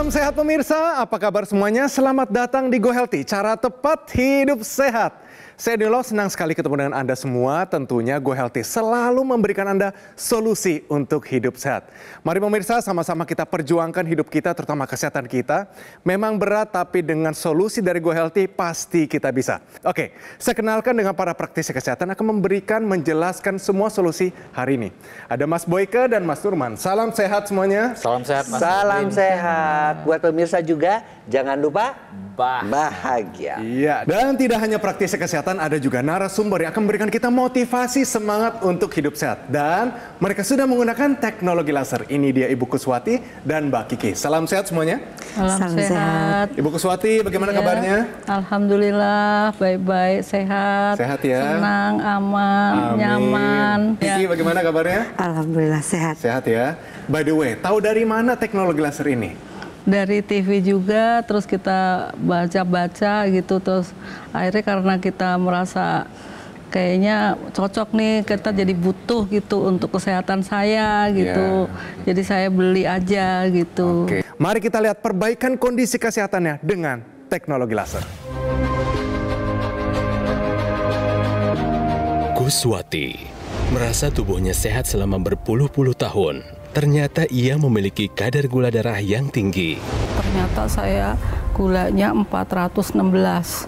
Salam sehat pemirsa, apa kabar semuanya? Selamat datang di Go Healthy, cara tepat hidup sehat. Saya Nilo, senang sekali ketemu dengan Anda semua. Tentunya Go Healthy selalu memberikan Anda solusi untuk hidup sehat. Mari pemirsa sama-sama kita perjuangkan hidup kita terutama kesehatan kita. Memang berat tapi dengan solusi dari Go Healthy pasti kita bisa. Oke, saya kenalkan dengan para praktisi kesehatan akan memberikan, menjelaskan semua solusi hari ini. Ada Mas Boyke dan Mas Nurman. Salam sehat semuanya. Salam sehat Mas. Salam Mas sehat. Buat pemirsa juga jangan lupa bahagia. Iya, dan tidak hanya praktisi Kesehatan ada juga narasumber yang akan memberikan kita motivasi semangat untuk hidup sehat. Dan mereka sudah menggunakan teknologi laser. Ini dia Ibu Kuswati dan Mbak Kiki. Salam sehat semuanya. Salam sehat. Ibu Kuswati, bagaimana ya. kabarnya? Alhamdulillah, baik-baik, sehat. Sehat ya. Senang, aman, Amin. nyaman. Kiki, iya. bagaimana kabarnya? Alhamdulillah sehat. Sehat ya. By the way, tahu dari mana teknologi laser ini? dari TV juga terus kita baca-baca gitu terus akhirnya karena kita merasa kayaknya cocok nih kita jadi butuh gitu untuk kesehatan saya gitu yeah. jadi saya beli aja gitu. okay. mari kita lihat perbaikan kondisi kesehatannya dengan teknologi laser. Kuswati merasa tubuhnya sehat selama berpuluh-puluh tahun Ternyata ia memiliki kadar gula darah yang tinggi. Ternyata saya gulanya 416.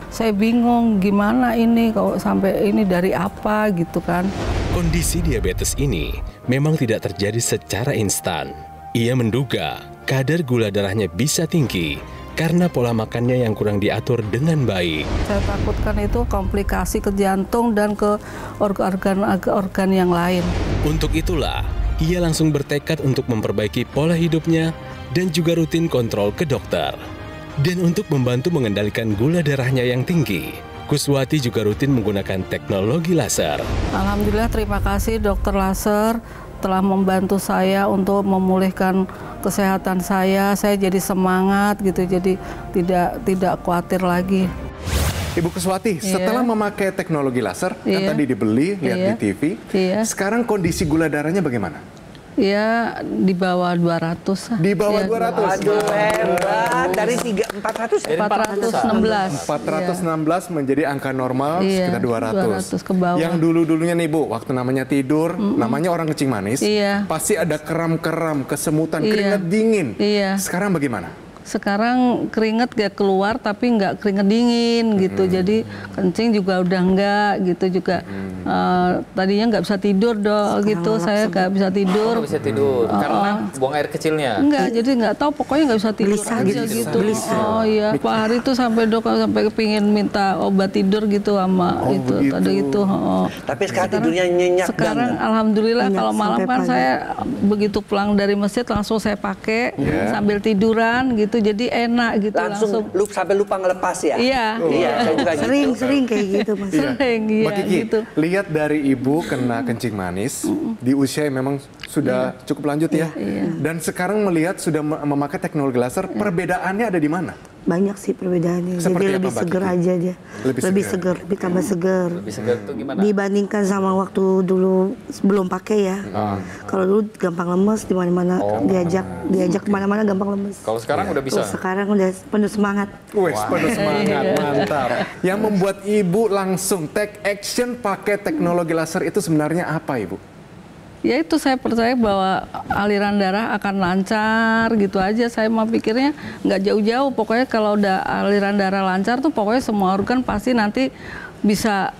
Saya bingung gimana ini kalau sampai ini dari apa gitu kan. Kondisi diabetes ini memang tidak terjadi secara instan. Ia menduga kadar gula darahnya bisa tinggi karena pola makannya yang kurang diatur dengan baik. Saya takutkan itu komplikasi ke jantung dan ke organ-organ organ yang lain. Untuk itulah, ia langsung bertekad untuk memperbaiki pola hidupnya dan juga rutin kontrol ke dokter. Dan untuk membantu mengendalikan gula darahnya yang tinggi, Kuswati juga rutin menggunakan teknologi laser. Alhamdulillah terima kasih dokter laser telah membantu saya untuk memulihkan kesehatan saya. Saya jadi semangat gitu, jadi tidak tidak khawatir lagi. Ibu Kuswati, yeah. setelah memakai teknologi laser, yeah. kan iya. tadi dibeli, lihat di iya. TV, yeah. sekarang kondisi gula darahnya bagaimana? Ya di bawah 200 Di bawah ya, 200. Aduh, hebat. Dari 3 400 416. 416 ya. menjadi angka normal ya, sekitar 200. 200 ke bawah. Yang dulu-dulunya nih Bu, waktu namanya tidur, mm -mm. namanya orang kecing manis, ya. pasti ada keram-keram, kesemutan, ya. keringat dingin. Iya. Sekarang bagaimana? sekarang keringet gak keluar tapi nggak keringet dingin gitu jadi kencing juga udah nggak gitu juga hmm. uh, tadinya nggak bisa tidur dong gitu saya nggak bisa tidur oh, bisa tidur hmm. karena uh, buang air kecilnya nggak jadi nggak tahu pokoknya nggak bisa tidur belisah aja gitu, gitu. oh iya pak hari itu sampai dok sampai kepingin minta obat tidur gitu sama oh, itu begitu. tadi itu oh, oh. tapi sekarang, sekarang tidurnya nyenyak sekarang dan alhamdulillah nyenyak kalau malam kan saya begitu pulang dari masjid langsung saya pakai yeah. sambil tiduran gitu jadi enak gitu langsung, langsung. Lu, sampai lupa ngelepas ya iya oh, iya saya gitu. Kan. sering sering kayak gitu mas iya. sering iya, Mbak Kiki, gitu lihat dari ibu kena kencing manis di usia yang memang sudah iya. cukup lanjut ya iya. dan sekarang melihat sudah memakai teknologi laser iya. perbedaannya ada di mana banyak sih perbedaannya. Seperti Jadi lebih seger aja dia. Lebih, lebih seger. lebih tambah seger. Lebih seger tuh gimana? Dibandingkan sama waktu dulu sebelum pakai ya. Hmm. Kalau dulu gampang lemes di mana-mana oh. diajak diajak kemana-mana gampang lemes. Kalau sekarang ya. udah bisa. sekarang udah penuh semangat. Wes, wow. penuh semangat, iya. mantap. Yang membuat ibu langsung take action pakai teknologi laser itu sebenarnya apa ibu? ya itu saya percaya bahwa aliran darah akan lancar gitu aja saya mau pikirnya nggak jauh-jauh pokoknya kalau udah aliran darah lancar tuh pokoknya semua organ pasti nanti bisa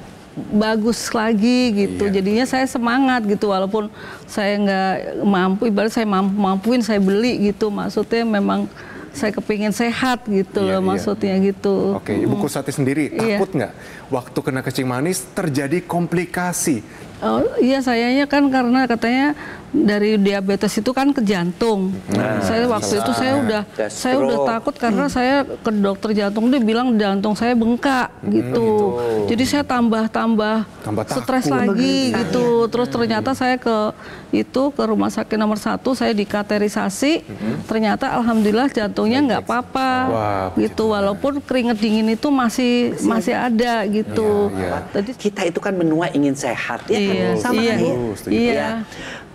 bagus lagi gitu iya. jadinya saya semangat gitu walaupun saya nggak mampu ibarat saya mampu mampuin saya beli gitu maksudnya memang saya kepingin sehat gitu iya, loh iya. maksudnya gitu. Oke, Ibu mm. Kusati sendiri hmm. takut nggak iya. waktu kena kencing manis terjadi komplikasi Oh, iya sayangnya kan karena katanya dari diabetes itu kan ke jantung. Nah, saya waktu itu saya udah Just saya stroke. udah takut karena hmm. saya ke dokter jantung dia bilang jantung saya bengkak hmm, gitu. gitu. Jadi saya tambah-tambah stres lagi begitu. Iya. gitu. Ya. Terus ternyata hmm. saya ke itu ke rumah sakit nomor satu saya dikaterisasi. Hmm. Ternyata alhamdulillah jantungnya nggak apa-apa wow, gitu. Walaupun keringet dingin itu masih masih, masih ada gitu. Ya, ya. Tadi kita itu kan menua ingin sehat ya kan? iya, kan? sama ya. iya. Iya. iya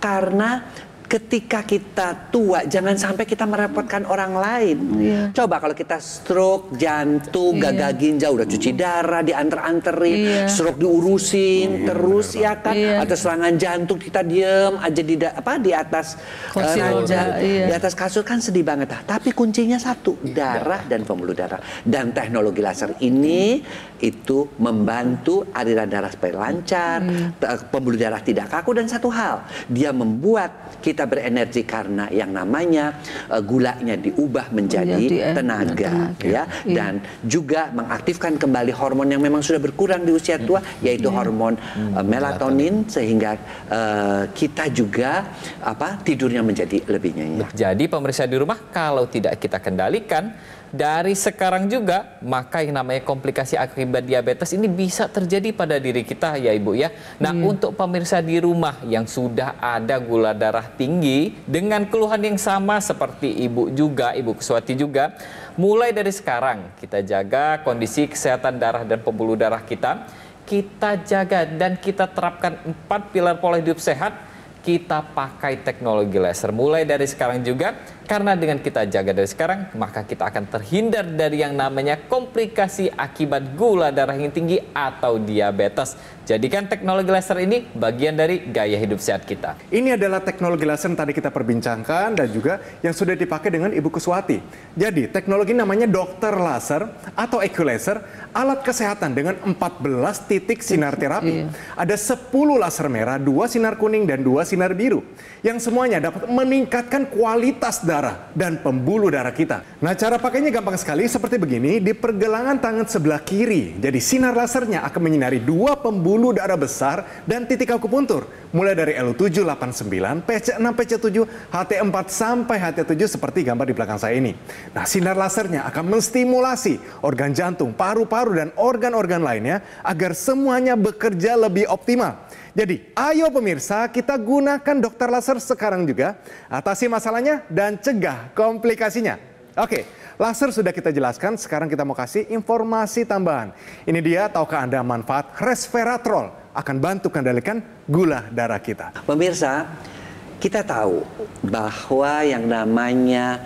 karena ketika kita tua jangan sampai kita merepotkan hmm. orang lain. Yeah. Oh, iya. Coba kalau kita stroke, jantung, yeah. gagal ginjal udah cuci hmm. darah, diantar-anterin, yeah. stroke diurusin, yeah. terus ya kan yeah. atau serangan jantung kita diem aja di apa di atas eh, Kursi uh, yeah. di iya. atas kasur kan sedih banget. tapi kuncinya satu, iya. darah dan pembuluh darah. Dan teknologi laser ini mm. itu membantu aliran darah supaya lancar, mm. pembuluh darah tidak kaku dan satu hal, dia membuat kita kita berenergi karena yang namanya uh, gulanya diubah menjadi, menjadi eh, tenaga, tenaga ya iya. dan juga mengaktifkan kembali hormon yang memang sudah berkurang di usia tua hmm. yaitu yeah. hormon hmm, uh, melatonin, melatonin sehingga uh, kita juga apa tidurnya menjadi lebih nyenyak. Jadi pemeriksa di rumah kalau tidak kita kendalikan dari sekarang juga maka yang namanya komplikasi akibat diabetes ini bisa terjadi pada diri kita ya Ibu ya. Nah, hmm. untuk pemirsa di rumah yang sudah ada gula darah tinggi dengan keluhan yang sama seperti Ibu juga, Ibu Kuswati juga, mulai dari sekarang kita jaga kondisi kesehatan darah dan pembuluh darah kita. Kita jaga dan kita terapkan empat pilar pola hidup sehat kita pakai teknologi laser. Mulai dari sekarang juga karena dengan kita jaga dari sekarang, maka kita akan terhindar dari yang namanya komplikasi akibat gula darah yang tinggi atau diabetes. Jadikan teknologi laser ini bagian dari gaya hidup sehat kita. Ini adalah teknologi laser yang tadi kita perbincangkan dan juga yang sudah dipakai dengan Ibu Kuswati. Jadi, teknologi namanya dokter laser atau equilaser, alat kesehatan dengan 14 titik sinar iya. terapi. Ada 10 laser merah, 2 sinar kuning dan 2 sinar biru. Yang semuanya dapat meningkatkan kualitas darah darah dan pembuluh darah kita. Nah, cara pakainya gampang sekali seperti begini, di pergelangan tangan sebelah kiri. Jadi sinar lasernya akan menyinari dua pembuluh darah besar dan titik akupuntur mulai dari LU789, PC6, PC7, HT4 sampai HT7 seperti gambar di belakang saya ini. Nah, sinar lasernya akan menstimulasi organ jantung, paru-paru dan organ-organ lainnya agar semuanya bekerja lebih optimal. Jadi, ayo pemirsa, kita gunakan dokter laser sekarang juga, atasi masalahnya dan cegah komplikasinya. Oke, laser sudah kita jelaskan, sekarang kita mau kasih informasi tambahan. Ini dia, tahukah Anda manfaat resveratrol akan bantu kendalikan gula darah kita. Pemirsa, kita tahu bahwa yang namanya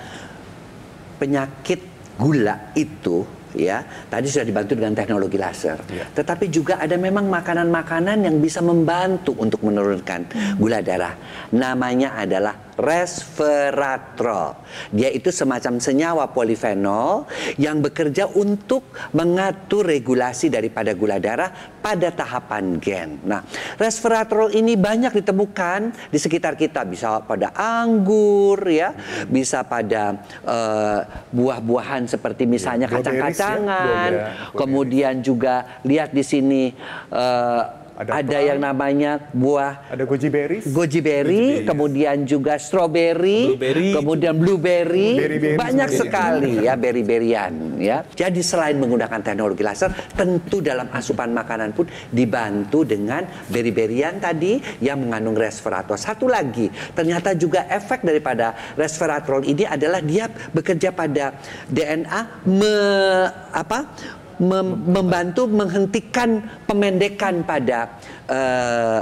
penyakit gula itu ya tadi sudah dibantu dengan teknologi laser ya. tetapi juga ada memang makanan-makanan yang bisa membantu untuk menurunkan gula darah namanya adalah resveratrol. Dia itu semacam senyawa polifenol yang bekerja untuk mengatur regulasi daripada gula darah pada tahapan gen. Nah, resveratrol ini banyak ditemukan di sekitar kita, bisa pada anggur ya, bisa pada uh, buah-buahan seperti misalnya ya, ya, kacang-kacangan, ya. kemudian juga lihat di sini uh, ada, ada yang namanya buah ada goji berry goji berry, kemudian juga strawberry, blueberry, kemudian blueberry, banyak sekali ya berry-berian ya. Jadi selain menggunakan teknologi laser, tentu dalam asupan makanan pun dibantu dengan berry-berian tadi yang mengandung resveratrol. Satu lagi, ternyata juga efek daripada resveratrol ini adalah dia bekerja pada DNA me, apa mem membantu menghentikan pemendekan pada uh,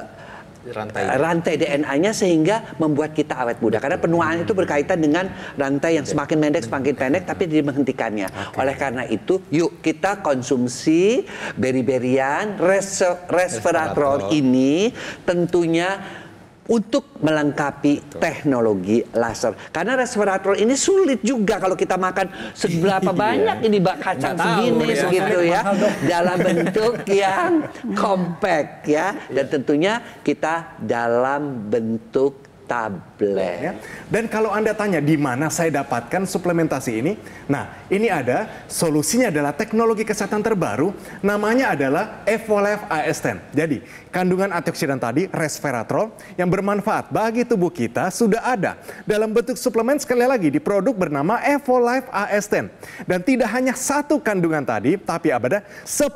rantai rantai DNA-nya sehingga membuat kita awet muda karena penuaan itu berkaitan dengan rantai yang semakin pendek semakin pendek tapi tidak menghentikannya okay. oleh karena itu yuk kita konsumsi beri-berian resveratrol ini tentunya untuk melengkapi Betul. teknologi laser. Karena resveratrol ini sulit juga kalau kita makan seberapa iya. banyak ini bak kacang Nggak segini tahu, ya. segitu ya, ya dalam bentuk yang kompak ya dan tentunya kita dalam bentuk tablet. Ya. Dan kalau Anda tanya di mana saya dapatkan suplementasi ini, nah ini ada solusinya adalah teknologi kesehatan terbaru namanya adalah Evolife AS10. E Jadi kandungan antioksidan tadi resveratrol yang bermanfaat bagi tubuh kita sudah ada dalam bentuk suplemen sekali lagi di produk bernama Evolife AS10. E dan tidak hanya satu kandungan tadi, tapi ada 10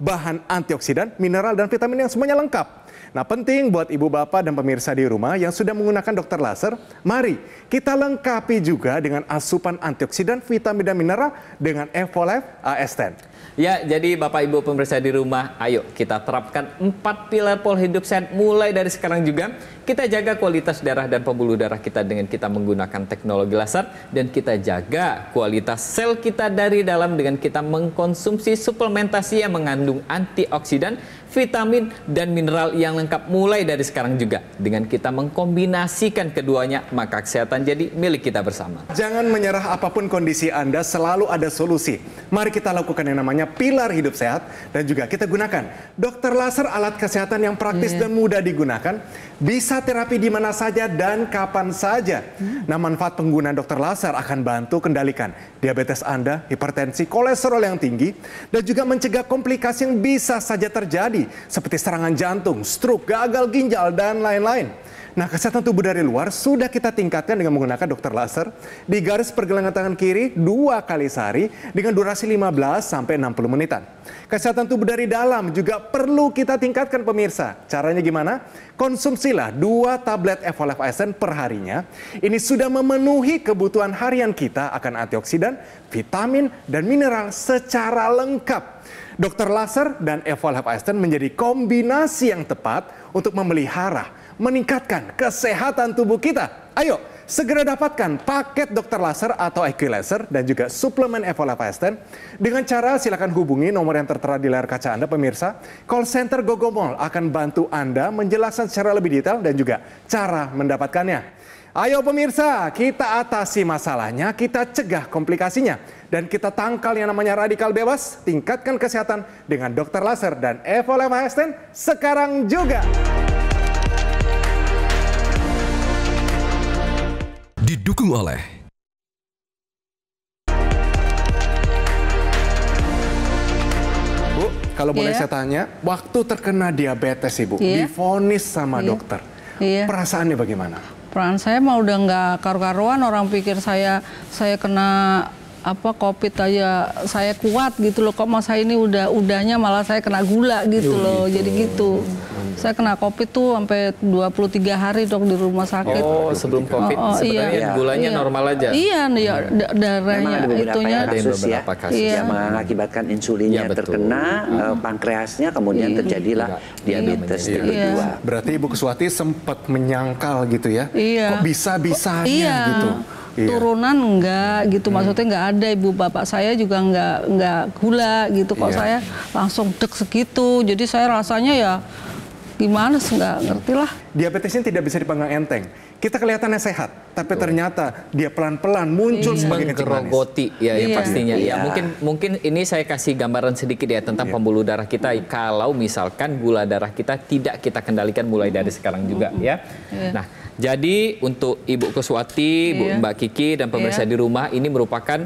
bahan antioksidan, mineral dan vitamin yang semuanya lengkap. Nah penting buat ibu bapak dan pemirsa di rumah yang sudah menggunakan dokter laser, mari kita lengkapi juga dengan asupan antioksidan, vitamin dan mineral dengan Evolve AS10. Ya, jadi Bapak Ibu pemirsa di rumah, ayo kita terapkan empat pilar pola hidup sehat mulai dari sekarang juga. Kita jaga kualitas darah dan pembuluh darah kita dengan kita menggunakan teknologi laser dan kita jaga kualitas sel kita dari dalam dengan kita mengkonsumsi suplementasi yang mengandung antioksidan, vitamin dan mineral yang lengkap mulai dari sekarang juga. Dengan kita mengkombinasikan keduanya, maka kesehatan jadi milik kita bersama. Jangan menyerah apapun kondisi Anda, selalu ada solusi. Mari kita lakukan yang namanya namanya pilar hidup sehat dan juga kita gunakan dokter laser alat kesehatan yang praktis yeah. dan mudah digunakan, bisa terapi di mana saja dan kapan saja. Hmm. Nah, manfaat penggunaan dokter laser akan bantu kendalikan diabetes Anda, hipertensi, kolesterol yang tinggi dan juga mencegah komplikasi yang bisa saja terjadi seperti serangan jantung, stroke, gagal ginjal dan lain-lain. Nah, kesehatan tubuh dari luar sudah kita tingkatkan dengan menggunakan dokter laser di garis pergelangan tangan kiri dua kali sehari dengan durasi 15 sampai 60 menitan. Kesehatan tubuh dari dalam juga perlu kita tingkatkan pemirsa. Caranya gimana? Konsumsilah dua tablet Essence per harinya. Ini sudah memenuhi kebutuhan harian kita akan antioksidan, vitamin, dan mineral secara lengkap. Dokter laser dan Essence menjadi kombinasi yang tepat untuk memelihara meningkatkan kesehatan tubuh kita. Ayo, segera dapatkan paket dokter Laser atau IQ dan juga suplemen Evolapastin dengan cara silakan hubungi nomor yang tertera di layar kaca Anda pemirsa. Call center Gogomol akan bantu Anda menjelaskan secara lebih detail dan juga cara mendapatkannya. Ayo pemirsa, kita atasi masalahnya, kita cegah komplikasinya dan kita tangkal yang namanya radikal bebas, tingkatkan kesehatan dengan dokter Laser dan Evolapastin sekarang juga. didukung oleh Bu, kalau yeah. boleh iya. saya tanya, waktu terkena diabetes Ibu, yeah. difonis sama yeah. dokter. Yeah. Perasaannya bagaimana? Peran saya mah udah nggak karu-karuan orang pikir saya saya kena apa covid aja saya kuat gitu loh kok masa saya ini udah udahnya malah saya kena gula gitu Yuh, loh gitu. jadi gitu hmm. saya kena covid tuh sampai 23 hari dok di rumah sakit oh sebelum covid oh, oh, iya. sebenarnya iya, gulanya iya. normal aja iya ya, da darahnya Memang ada itunya yang kasus ya, kasus iya. yang mengakibatkan insulinnya ya, terkena hmm. Uh, pankreasnya kemudian iya. terjadilah iya. diabetes iya. tipe iya. berarti ibu Keswati sempat menyangkal gitu ya iya. kok bisa bisanya iya. gitu iya. turunan enggak gitu hmm. maksudnya enggak ada ibu bapak saya juga enggak enggak gula gitu kok iya. saya langsung dek segitu jadi saya rasanya ya gimana sih ngerti lah. Diabetesnya tidak bisa dipanggang enteng. Kita kelihatannya sehat, tapi Tuh. ternyata dia pelan-pelan muncul iya. sebagai kerogoti ya, ya, iya. ya pastinya. Iya. Ya mungkin mungkin ini saya kasih gambaran sedikit ya tentang iya. pembuluh darah kita iya. kalau misalkan gula darah kita tidak kita kendalikan mulai dari iya. sekarang juga mm ya. Iya. Nah, jadi untuk Ibu Kuswati, Ibu iya. Mbak Kiki dan pemirsa iya. di rumah ini merupakan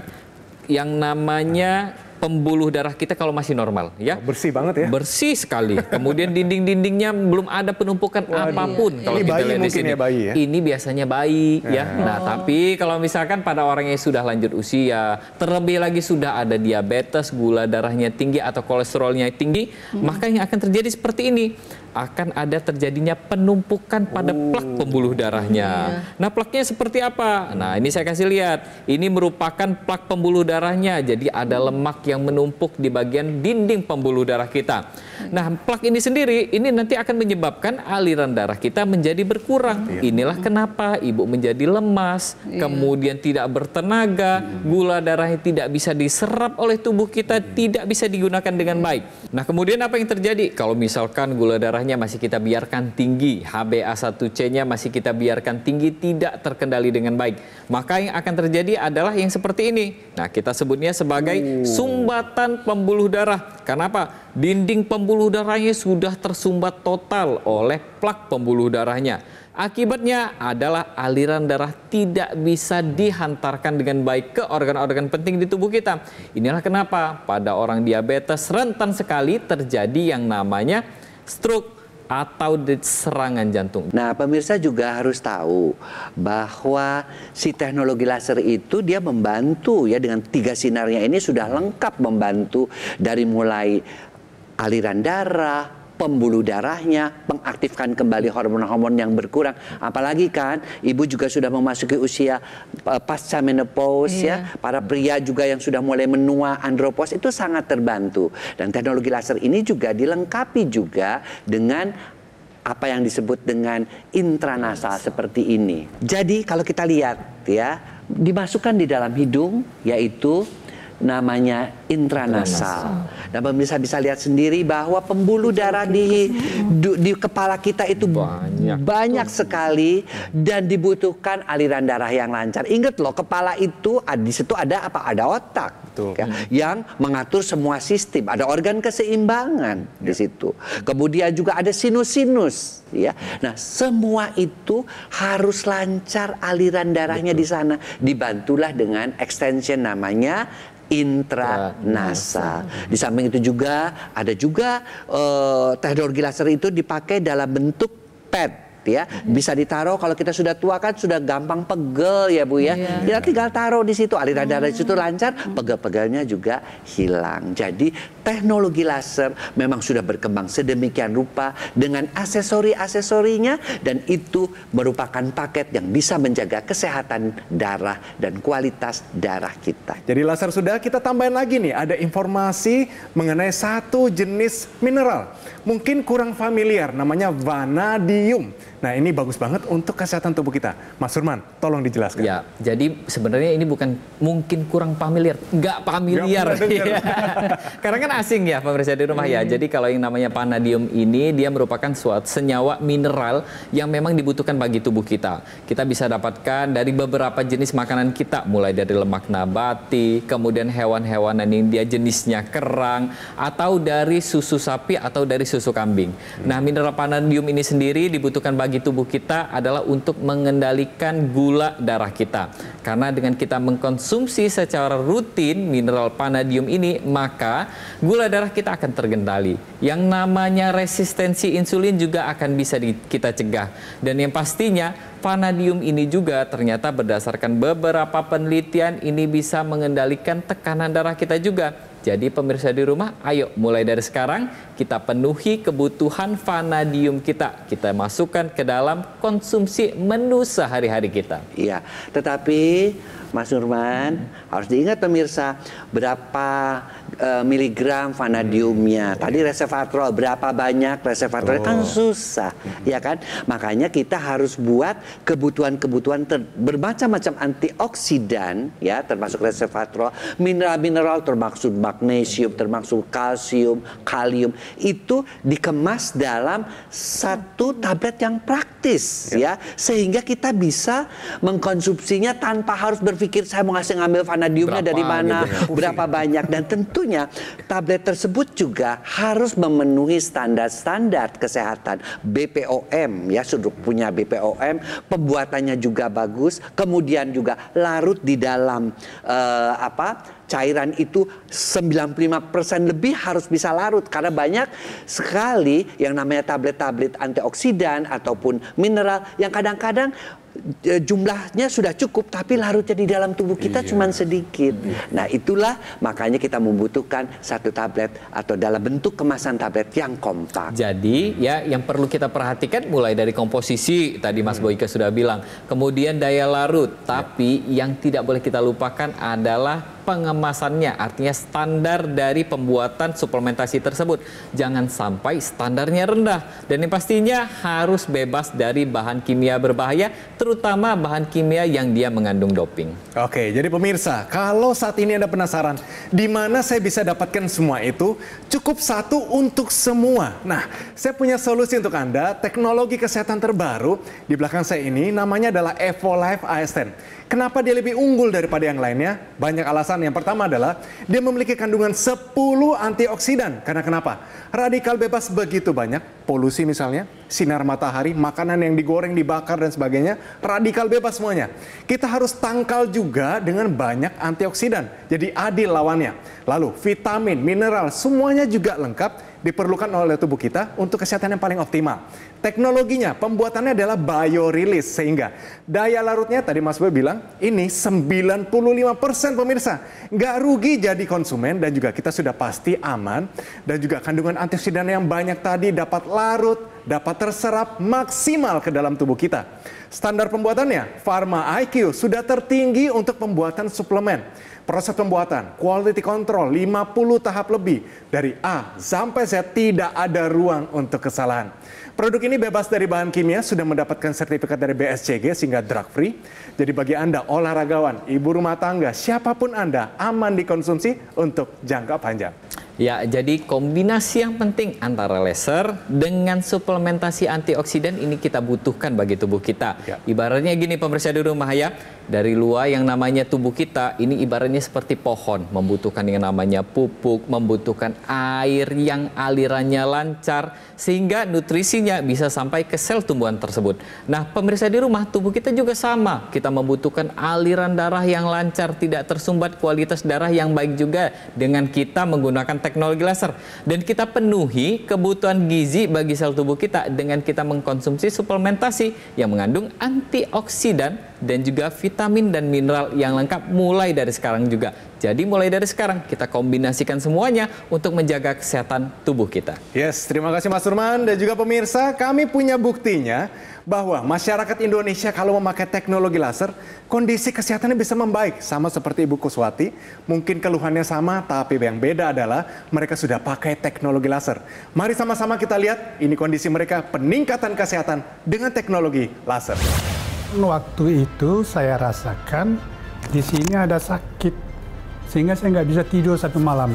yang namanya pembuluh darah kita kalau masih normal ya oh, bersih banget ya bersih sekali kemudian dinding-dindingnya belum ada penumpukan Waduh, apapun iya. kalau ini kita lihat di sini ya bayi ya? ini biasanya bayi ya, ya. Nah, oh. nah tapi kalau misalkan pada orang yang sudah lanjut usia terlebih lagi sudah ada diabetes gula darahnya tinggi atau kolesterolnya tinggi hmm. maka yang akan terjadi seperti ini akan ada terjadinya penumpukan pada oh. plak pembuluh darahnya. Yeah. Nah, plaknya seperti apa? Nah, ini saya kasih lihat. Ini merupakan plak pembuluh darahnya. Jadi ada lemak yang menumpuk di bagian dinding pembuluh darah kita. Nah, plak ini sendiri ini nanti akan menyebabkan aliran darah kita menjadi berkurang. Iya. Inilah kenapa ibu menjadi lemas, yeah. kemudian tidak bertenaga, hmm. gula darahnya tidak bisa diserap oleh tubuh kita, hmm. tidak bisa digunakan dengan baik. Nah, kemudian apa yang terjadi kalau misalkan gula darah darahnya masih kita biarkan tinggi, HbA1c-nya masih kita biarkan tinggi, tidak terkendali dengan baik. Maka yang akan terjadi adalah yang seperti ini. Nah, kita sebutnya sebagai hmm. sumbatan pembuluh darah. Kenapa? Dinding pembuluh darahnya sudah tersumbat total oleh plak pembuluh darahnya. Akibatnya adalah aliran darah tidak bisa dihantarkan dengan baik ke organ-organ penting di tubuh kita. Inilah kenapa pada orang diabetes rentan sekali terjadi yang namanya stroke atau di serangan jantung. Nah, pemirsa juga harus tahu bahwa si teknologi laser itu dia membantu ya dengan tiga sinarnya ini sudah lengkap membantu dari mulai aliran darah, pembuluh darahnya, mengaktifkan kembali hormon-hormon yang berkurang. Apalagi kan ibu juga sudah memasuki usia uh, pasca menopause ya. iya. ya, para pria juga yang sudah mulai menua andropos itu sangat terbantu. Dan teknologi laser ini juga dilengkapi juga dengan apa yang disebut dengan intranasal seperti ini. Jadi kalau kita lihat ya, dimasukkan di dalam hidung yaitu namanya intranasal. Dan pemirsa bisa lihat sendiri bahwa pembuluh darah di di kepala kita itu banyak, banyak sekali dan dibutuhkan aliran darah yang lancar. Ingat loh, kepala itu di situ ada apa? Ada otak Betul. Ya, yang mengatur semua sistem. Ada organ keseimbangan ya. di situ. Kemudian juga ada sinus-sinus ya. Nah, semua itu harus lancar aliran darahnya Betul. di sana. Dibantulah dengan extension namanya intranasal. Iya. Di samping itu juga ada juga uh, eh, tehdorgilaser itu dipakai dalam bentuk pad ya. Bisa ditaruh kalau kita sudah tua kan sudah gampang pegel ya Bu ya. Kita ya, tinggal taruh di situ aliran darah di situ mm. lancar, mm. pegel-pegelnya juga hilang. Jadi teknologi laser memang sudah berkembang sedemikian rupa dengan aksesori-aksesorinya dan itu merupakan paket yang bisa menjaga kesehatan darah dan kualitas darah kita. Jadi laser sudah kita tambahin lagi nih ada informasi mengenai satu jenis mineral mungkin kurang familiar namanya vanadium. Nah, ini bagus banget untuk kesehatan tubuh kita. Mas Surman, tolong dijelaskan. Ya, jadi sebenarnya ini bukan mungkin kurang familiar, nggak familiar. Gak ya. Karena kan asing ya pemirsa di rumah ya. hmm. ya. Jadi kalau yang namanya vanadium ini dia merupakan suatu senyawa mineral yang memang dibutuhkan bagi tubuh kita. Kita bisa dapatkan dari beberapa jenis makanan kita mulai dari lemak nabati, kemudian hewan-hewanan yang dia jenisnya kerang atau dari susu sapi atau dari susu kambing. Nah, mineral panadium ini sendiri dibutuhkan bagi tubuh kita adalah untuk mengendalikan gula darah kita. Karena dengan kita mengkonsumsi secara rutin mineral panadium ini, maka gula darah kita akan terkendali. Yang namanya resistensi insulin juga akan bisa di, kita cegah. Dan yang pastinya panadium ini juga ternyata berdasarkan beberapa penelitian ini bisa mengendalikan tekanan darah kita juga. Jadi pemirsa di rumah, ayo mulai dari sekarang kita penuhi kebutuhan vanadium kita. Kita masukkan ke dalam konsumsi menu sehari-hari kita. Iya, tetapi Mas Nurman hmm. harus diingat pemirsa berapa uh, miligram vanadiumnya. Hmm. Iya. Tadi resveratrol berapa banyak resveratrol oh. kan susah, hmm. ya kan? Makanya kita harus buat kebutuhan-kebutuhan bermacam-macam antioksidan ya termasuk resveratrol, mineral-mineral termasuk magnesium, termasuk kalsium, kalium itu dikemas dalam satu tablet yang praktis ya, ya sehingga kita bisa mengkonsumsinya tanpa harus berpikir saya mau ngasih ngambil vanadiumnya berapa, dari mana, gitu ya. berapa banyak dan tentunya tablet tersebut juga harus memenuhi standar-standar kesehatan BPOM ya sudah punya BPOM, pembuatannya juga bagus, kemudian juga larut di dalam uh, apa cairan itu 95% lebih harus bisa larut karena banyak sekali yang namanya tablet-tablet antioksidan ataupun mineral yang kadang-kadang eh, jumlahnya sudah cukup tapi larutnya di dalam tubuh kita iya. cuma sedikit. Iya. Nah, itulah makanya kita membutuhkan satu tablet atau dalam bentuk kemasan tablet yang kompak. Jadi, ya yang perlu kita perhatikan mulai dari komposisi tadi Mas hmm. Boyke sudah bilang, kemudian daya larut, tapi yang tidak boleh kita lupakan adalah pengemasannya, artinya standar dari pembuatan suplementasi tersebut. Jangan sampai standarnya rendah dan yang pastinya harus bebas dari bahan kimia berbahaya, terutama bahan kimia yang dia mengandung doping. Oke, jadi pemirsa, kalau saat ini Anda penasaran di mana saya bisa dapatkan semua itu, cukup satu untuk semua. Nah, saya punya solusi untuk Anda, teknologi kesehatan terbaru di belakang saya ini namanya adalah Evo Life ASN. Kenapa dia lebih unggul daripada yang lainnya? Banyak alasan alasan yang pertama adalah dia memiliki kandungan 10 antioksidan. Karena kenapa? Radikal bebas begitu banyak, polusi misalnya, sinar matahari, makanan yang digoreng, dibakar dan sebagainya, radikal bebas semuanya. Kita harus tangkal juga dengan banyak antioksidan. Jadi adil lawannya. Lalu vitamin, mineral, semuanya juga lengkap diperlukan oleh tubuh kita untuk kesehatan yang paling optimal. Teknologinya, pembuatannya adalah biorilis sehingga daya larutnya tadi Mas Boy bilang ini 95% pemirsa. Nggak rugi jadi konsumen dan juga kita sudah pasti aman dan juga kandungan antioksidan yang banyak tadi dapat larut dapat terserap maksimal ke dalam tubuh kita. Standar pembuatannya, Pharma IQ sudah tertinggi untuk pembuatan suplemen. Proses pembuatan, quality control 50 tahap lebih. Dari A sampai Z tidak ada ruang untuk kesalahan. Produk ini bebas dari bahan kimia, sudah mendapatkan sertifikat dari BSCG sehingga drug free. Jadi bagi Anda olahragawan, ibu rumah tangga, siapapun Anda aman dikonsumsi untuk jangka panjang. Ya, jadi kombinasi yang penting antara laser dengan suplementasi antioksidan ini kita butuhkan bagi tubuh kita. Ya. Ibaratnya gini pemirsa di rumah ya, dari luar yang namanya tubuh kita ini ibaratnya seperti pohon membutuhkan yang namanya pupuk membutuhkan air yang alirannya lancar sehingga nutrisinya bisa sampai ke sel tumbuhan tersebut nah pemirsa di rumah tubuh kita juga sama kita membutuhkan aliran darah yang lancar tidak tersumbat kualitas darah yang baik juga dengan kita menggunakan teknologi laser dan kita penuhi kebutuhan gizi bagi sel tubuh kita dengan kita mengkonsumsi suplementasi yang mengandung antioksidan dan juga vitamin vitamin dan mineral yang lengkap mulai dari sekarang juga. Jadi mulai dari sekarang kita kombinasikan semuanya untuk menjaga kesehatan tubuh kita. Yes, terima kasih Mas Surman dan juga pemirsa. Kami punya buktinya bahwa masyarakat Indonesia kalau memakai teknologi laser, kondisi kesehatannya bisa membaik. Sama seperti Ibu Kuswati, mungkin keluhannya sama, tapi yang beda adalah mereka sudah pakai teknologi laser. Mari sama-sama kita lihat, ini kondisi mereka peningkatan kesehatan dengan teknologi laser waktu itu saya rasakan di sini ada sakit sehingga saya nggak bisa tidur satu malam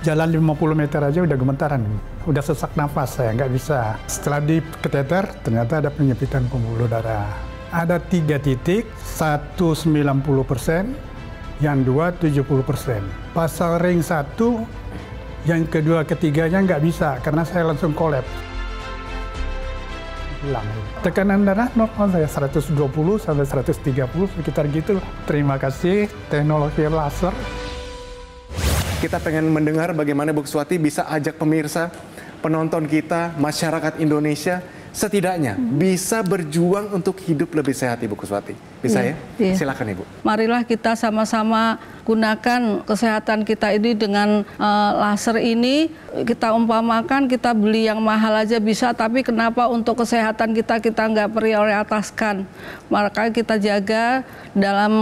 jalan 50 meter aja udah gemetaran udah sesak nafas saya nggak bisa setelah di keteter ternyata ada penyempitan pembuluh darah ada tiga titik satu 90 persen yang dua 70 persen pasal ring satu yang kedua ketiganya nggak bisa karena saya langsung kolaps hilang. Tekanan darah normal saya 120 sampai 130 sekitar gitu. Terima kasih teknologi laser. Kita pengen mendengar bagaimana Bu Suwati bisa ajak pemirsa, penonton kita, masyarakat Indonesia setidaknya hmm. bisa berjuang untuk hidup lebih sehat Ibu Kuswati. Bisa yeah, ya? Yeah. Silakan Ibu. Marilah kita sama-sama gunakan kesehatan kita ini dengan uh, laser ini kita umpamakan kita beli yang mahal aja bisa tapi kenapa untuk kesehatan kita kita nggak prioritaskan maka kita jaga dalam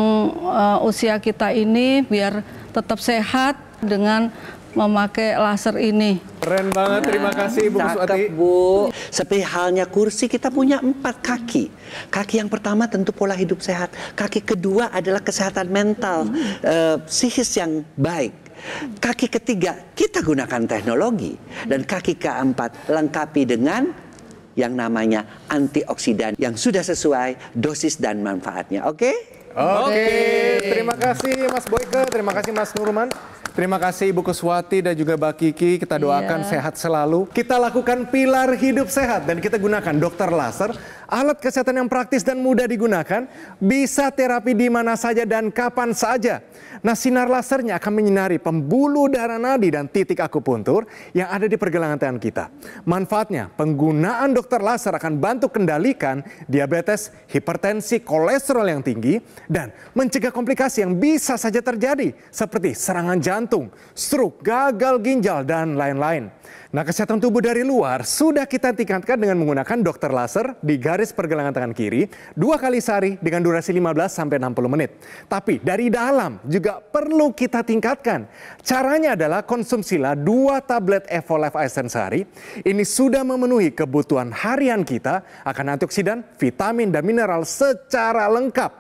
uh, usia kita ini biar tetap sehat dengan memakai laser ini. Keren banget, terima kasih Ibu Cakep, Kuswati. Bu. Seperti halnya kursi, kita punya empat kaki. Kaki yang pertama tentu pola hidup sehat. Kaki kedua adalah kesehatan mental, hmm. uh, psikis yang baik. Kaki ketiga, kita gunakan teknologi. Dan kaki keempat, lengkapi dengan yang namanya antioksidan yang sudah sesuai dosis dan manfaatnya. Oke? Okay? Oke, okay. terima kasih Mas Boyke, terima kasih Mas Nurman. Terima kasih Ibu Kuswati dan juga Mbak Kiki. Kita doakan yeah. sehat selalu. Kita lakukan pilar hidup sehat dan kita gunakan dokter laser alat kesehatan yang praktis dan mudah digunakan, bisa terapi di mana saja dan kapan saja. Nah sinar lasernya akan menyinari pembuluh darah nadi dan titik akupuntur yang ada di pergelangan tangan kita. Manfaatnya, penggunaan dokter laser akan bantu kendalikan diabetes, hipertensi, kolesterol yang tinggi, dan mencegah komplikasi yang bisa saja terjadi seperti serangan jantung, stroke, gagal ginjal, dan lain-lain. Nah, kesehatan tubuh dari luar sudah kita tingkatkan dengan menggunakan dokter laser di garis pergelangan tangan kiri dua kali sehari dengan durasi 15 sampai 60 menit. Tapi dari dalam juga perlu kita tingkatkan. Caranya adalah konsumsilah dua tablet Evolife Essence sehari. Ini sudah memenuhi kebutuhan harian kita akan antioksidan, vitamin dan mineral secara lengkap.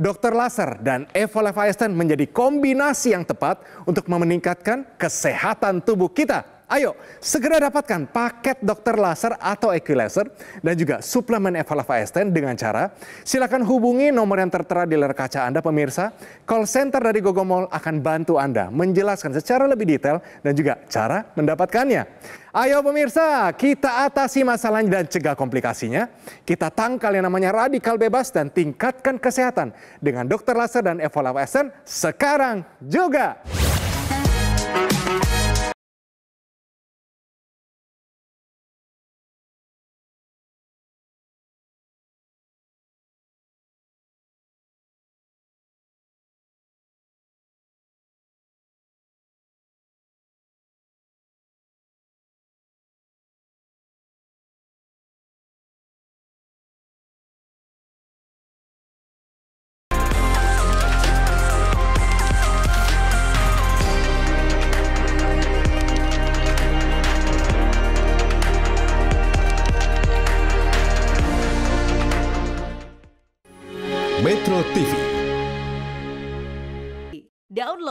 Dokter Laser dan Life Eisen menjadi kombinasi yang tepat untuk meningkatkan kesehatan tubuh kita. Ayo, segera dapatkan paket dokter laser atau equilaser dan juga suplemen Evalavaesten dengan cara silakan hubungi nomor yang tertera di layar kaca Anda pemirsa. Call center dari Gogomol akan bantu Anda menjelaskan secara lebih detail dan juga cara mendapatkannya. Ayo pemirsa, kita atasi masalahnya dan cegah komplikasinya. Kita tangkal yang namanya radikal bebas dan tingkatkan kesehatan dengan dokter laser dan Evolavasen sekarang juga.